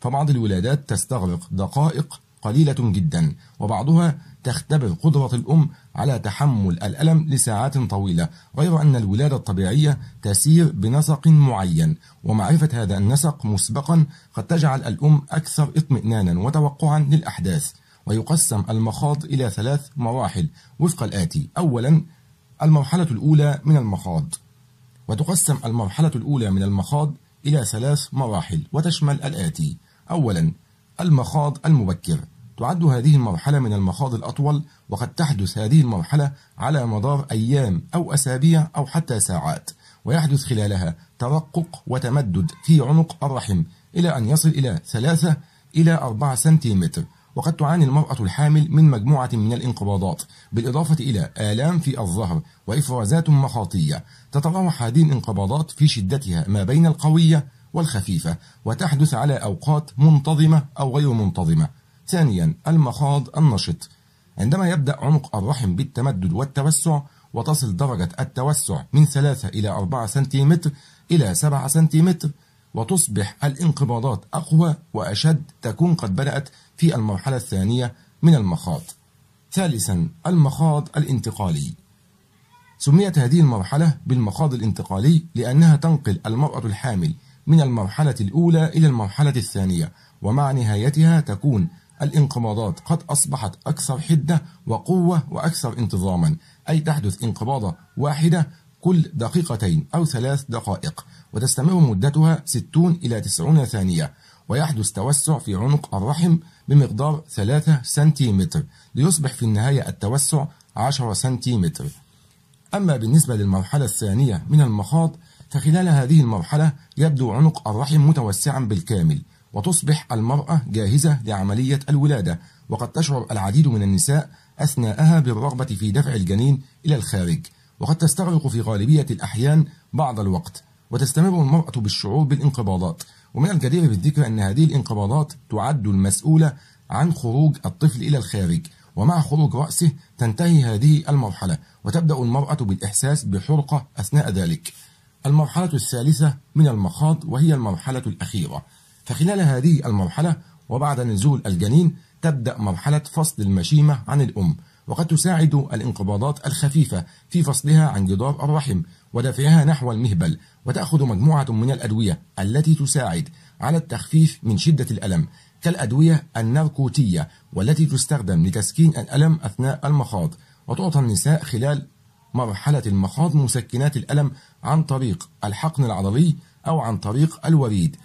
فبعض الولادات تستغرق دقائق قليلة جدا وبعضها تختبر قدرة الأم على تحمل الألم لساعات طويلة غير أن الولادة الطبيعية تسير بنسق معين ومعرفة هذا النسق مسبقا قد تجعل الأم أكثر اطمئنانا وتوقعا للأحداث ويقسم المخاض إلى ثلاث مراحل وفق الآتي أولا المرحلة الأولى من المخاض وتقسم المرحلة الأولى من المخاض إلى ثلاث مراحل وتشمل الآتي أولا المخاض المبكر تعد هذه المرحلة من المخاض الأطول وقد تحدث هذه المرحلة على مدار أيام أو أسابيع أو حتى ساعات ويحدث خلالها ترقق وتمدد في عنق الرحم إلى أن يصل إلى ثلاثة إلى أربعة سنتيمتر وقد تعاني المرأة الحامل من مجموعة من الانقباضات بالإضافة إلى آلام في الظهر وإفرازات مخاطية تتراوح هذه الانقباضات في شدتها ما بين القوية والخفيفة وتحدث على أوقات منتظمة أو غير منتظمة ثانيا المخاض النشط عندما يبدأ عنق الرحم بالتمدد والتوسع وتصل درجة التوسع من 3 إلى 4 سنتيمتر إلى 7 سنتيمتر وتصبح الانقباضات أقوى وأشد تكون قد بدأت في المرحلة الثانية من المخاض. ثالثا المخاض الانتقالي. سميت هذه المرحلة بالمخاض الانتقالي لأنها تنقل المرأة الحامل من المرحلة الأولى إلى المرحلة الثانية ومع نهايتها تكون الانقباضات قد أصبحت أكثر حدة وقوة وأكثر انتظاما أي تحدث انقباضة واحدة كل دقيقتين أو ثلاث دقائق وتستمر مدتها 60 إلى 90 ثانية ويحدث توسع في عنق الرحم بمقدار 3 سنتيمتر ليصبح في النهاية التوسع 10 سنتيمتر أما بالنسبة للمرحلة الثانية من المخاض فخلال هذه المرحلة يبدو عنق الرحم متوسعا بالكامل وتصبح المرأة جاهزة لعملية الولادة وقد تشعر العديد من النساء أثناءها بالرغبة في دفع الجنين إلى الخارج وقد تستغرق في غالبية الأحيان بعض الوقت وتستمر المرأة بالشعور بالانقباضات ومن الجدير بالذكر أن هذه الانقباضات تعد المسؤولة عن خروج الطفل إلى الخارج ومع خروج رأسه تنتهي هذه المرحلة وتبدأ المرأة بالإحساس بحرقة أثناء ذلك المرحلة الثالثة من المخاض وهي المرحلة الأخيرة فخلال هذه المرحلة وبعد نزول الجنين تبدأ مرحلة فصل المشيمة عن الأم وقد تساعد الانقباضات الخفيفة في فصلها عن جدار الرحم ودفعها نحو المهبل وتأخذ مجموعة من الأدوية التي تساعد على التخفيف من شدة الألم كالأدوية الناركوتية والتي تستخدم لتسكين الألم أثناء المخاض وتعطى النساء خلال مرحلة المخاض مسكنات الألم عن طريق الحقن العضلي أو عن طريق الوريد